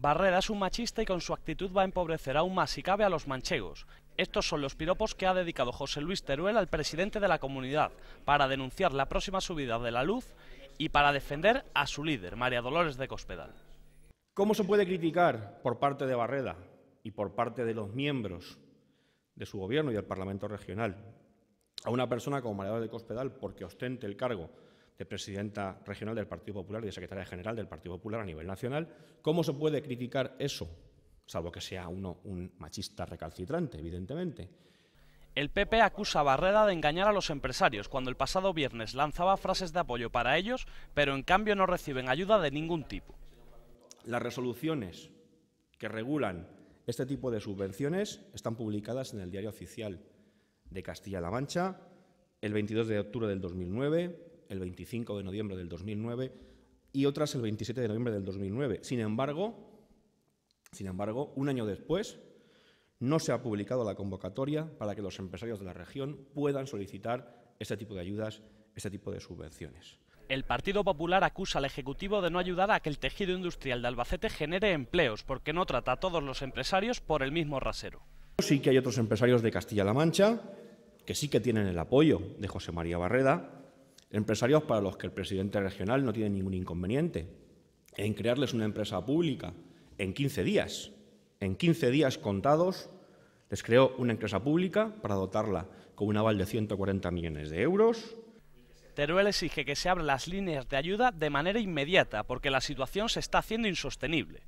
Barrera es un machista y con su actitud va a empobrecer aún más si cabe a los manchegos. Estos son los piropos que ha dedicado José Luis Teruel al presidente de la comunidad para denunciar la próxima subida de la luz y para defender a su líder, María Dolores de Cospedal. ¿Cómo se puede criticar por parte de Barreda y por parte de los miembros de su gobierno y del Parlamento Regional a una persona como María Dolores de Cospedal porque ostente el cargo de presidenta regional del Partido Popular y de secretaria general del Partido Popular a nivel nacional. ¿Cómo se puede criticar eso? Salvo que sea uno un machista recalcitrante, evidentemente. El PP acusa a Barreda de engañar a los empresarios cuando el pasado viernes lanzaba frases de apoyo para ellos, pero en cambio no reciben ayuda de ningún tipo. Las resoluciones que regulan este tipo de subvenciones están publicadas en el Diario Oficial de Castilla-La Mancha el 22 de octubre del 2009, el 25 de noviembre del 2009 y otras el 27 de noviembre del 2009. Sin embargo, sin embargo, un año después no se ha publicado la convocatoria para que los empresarios de la región puedan solicitar este tipo de ayudas, este tipo de subvenciones. El Partido Popular acusa al Ejecutivo de no ayudar a que el tejido industrial de Albacete genere empleos porque no trata a todos los empresarios por el mismo rasero. Sí que hay otros empresarios de Castilla-La Mancha que sí que tienen el apoyo de José María Barreda, Empresarios para los que el presidente regional no tiene ningún inconveniente en crearles una empresa pública en 15 días. En 15 días contados les creó una empresa pública para dotarla con un aval de 140 millones de euros. Teruel exige que se abran las líneas de ayuda de manera inmediata porque la situación se está haciendo insostenible.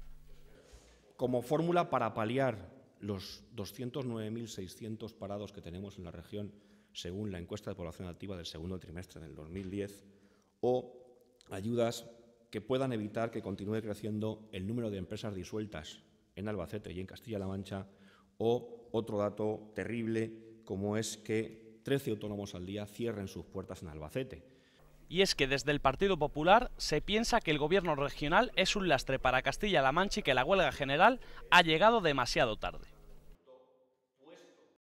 Como fórmula para paliar los 209.600 parados que tenemos en la región según la encuesta de población activa del segundo trimestre del 2010, o ayudas que puedan evitar que continúe creciendo el número de empresas disueltas en Albacete y en Castilla-La Mancha, o otro dato terrible como es que 13 autónomos al día cierren sus puertas en Albacete. Y es que desde el Partido Popular se piensa que el gobierno regional es un lastre para Castilla-La Mancha y que la huelga general ha llegado demasiado tarde.